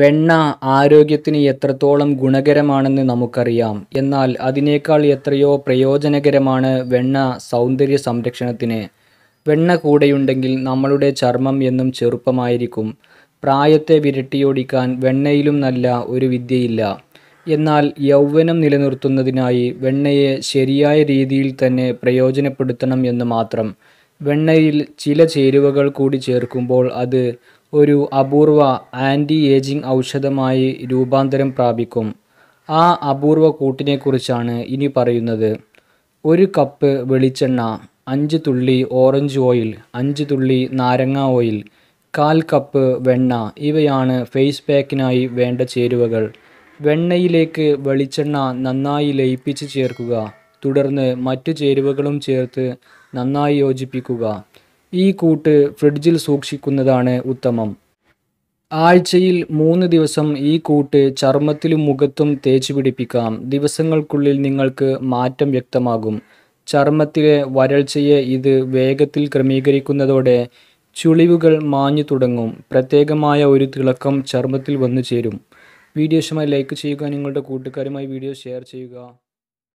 വെണ്ണ ആരോഗ്യത്തിന് എത്രത്തോളം ഗുണകരമാണെന്ന് നമുക്കറിയാം എന്നാൽ അതിനേക്കാൾ എത്രയോ പ്രയോജനകരമാണ് വെണ്ണ സൗന്ദര്യ സംരക്ഷണത്തിന് വെണ്ണ കൂടെയുണ്ടെങ്കിൽ നമ്മളുടെ ചർമ്മം എന്നും ചെറുപ്പമായിരിക്കും പ്രായത്തെ വിരട്ടിയോടിക്കാൻ വെണ്ണയിലും നല്ല ഒരു വിദ്യയില്ല എന്നാൽ യൗവനം നിലനിർത്തുന്നതിനായി വെണ്ണയെ ശരിയായ രീതിയിൽ തന്നെ പ്രയോജനപ്പെടുത്തണം എന്ന് മാത്രം വെണ്ണയിൽ ചില ചേരുവകൾ കൂടി ചേർക്കുമ്പോൾ അത് ഒരു അപൂർവ ആൻറ്റി ഏജിംഗ് ഔഷധമായി രൂപാന്തരം പ്രാപിക്കും ആ അപൂർവ കൂട്ടിനെക്കുറിച്ചാണ് ഇനി പറയുന്നത് ഒരു കപ്പ് വെളിച്ചെണ്ണ അഞ്ച് തുള്ളി ഓറഞ്ച് ഓയിൽ അഞ്ച് തുള്ളി നാരങ്ങ ഓയിൽ കാൽ കപ്പ് വെണ്ണ ഇവയാണ് ഫേസ് പാക്കിനായി വേണ്ട ചേരുവകൾ വെണ്ണയിലേക്ക് വെളിച്ചെണ്ണ നന്നായി ലയിപ്പിച്ച് ചേർക്കുക തുടർന്ന് മറ്റു ചേരുവകളും ചേർത്ത് നന്നായി യോജിപ്പിക്കുക ഈ കൂട്ട് ഫ്രിഡ്ജിൽ സൂക്ഷിക്കുന്നതാണ് ഉത്തമം ആഴ്ചയിൽ മൂന്ന് ദിവസം ഈ കൂട്ട് ചർമ്മത്തിലും മുഖത്തും തേച്ചു പിടിപ്പിക്കാം ദിവസങ്ങൾക്കുള്ളിൽ നിങ്ങൾക്ക് മാറ്റം വ്യക്തമാകും ചർമ്മത്തിലെ വരൾച്ചയെ ഇത് വേഗത്തിൽ ക്രമീകരിക്കുന്നതോടെ ചുളിവുകൾ മാഞ്ഞു തുടങ്ങും പ്രത്യേകമായ ഒരു തിളക്കം ചർമ്മത്തിൽ വന്നു ചേരും വീഡിയോ ഇഷ്ടമായി ലൈക്ക് ചെയ്യുക നിങ്ങളുടെ കൂട്ടുകാരുമായി വീഡിയോ ഷെയർ ചെയ്യുക